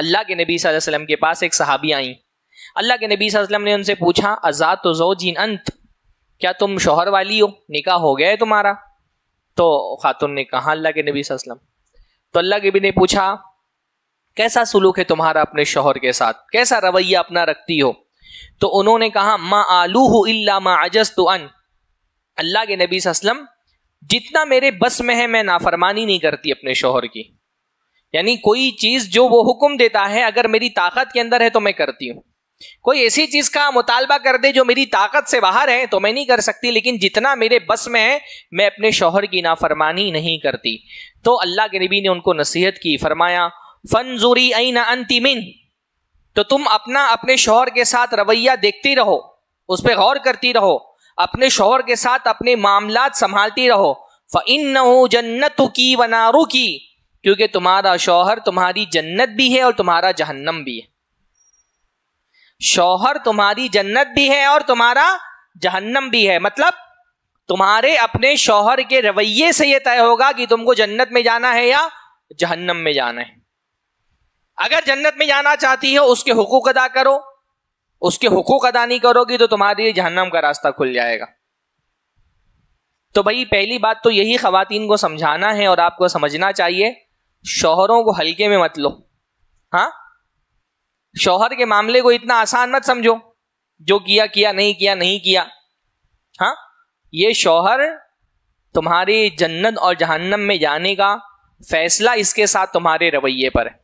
अल्लाह के नबी वसल्लम के पास एक सहाबी आई अल्लाह के नबी वसल्लम ने उनसे पूछा आज़ाद तो जो जीन अंत क्या तुम शोहर वाली हो निका हो गया है तुम्हारा तो खातुन ने कहा अल्लाह के नबी वसल्लम तो अल्लाह के नबी ने पूछा कैसा सलूक है तुम्हारा अपने शोहर के साथ कैसा रवैया अपना रखती हो तो उन्होंने कहा मा आलू हो इल्ला मा अजस तो अन अल्लाह के नबी वसल्लम जितना मेरे बस में है मैं नाफरमानी नहीं करती अपने शोहर की यानी कोई चीज जो वो हुक्म देता है अगर मेरी ताकत के अंदर है तो मैं करती हूँ कोई ऐसी चीज का मुतालबा कर दे जो मेरी ताकत से बाहर है तो मैं नहीं कर सकती लेकिन जितना मेरे बस में है मैं अपने शोहर की नाफरमानी नहीं करती तो अल्लाह के नबी ने उनको नसीहत की फरमाया फनजूरी अना अंतिमिन तो तुम अपना अपने शोहर के साथ रवैया देखती रहो उस पर गौर करती रहो अपने शोहर के साथ अपने मामला संभालती रहो फ़ इन जन्नत की वनारू की क्योंकि तुम्हारा शौहर तुम्हारी जन्नत भी है और तुम्हारा जहन्नम भी है शौहर तुम्हारी जन्नत भी है और तुम्हारा जहन्नम भी है मतलब तुम्हारे अपने शौहर के रवैये से यह तय होगा कि तुमको जन्नत में जाना है या जहन्नम में जाना है अगर जन्नत में जाना चाहती हो उसके हुकूक अदा करो उसके हुकूक अदा नहीं करोगी तो तुम्हारे जहन्नम का रास्ता खुल जाएगा तो भाई पहली बात तो यही खातन को समझाना है और आपको समझना चाहिए शोहरों को हल्के में मत लो हाँ शोहर के मामले को इतना आसान मत समझो जो किया किया नहीं किया नहीं किया हाँ ये शोहर तुम्हारी जन्नत और जहन्नम में जाने का फैसला इसके साथ तुम्हारे रवैये पर है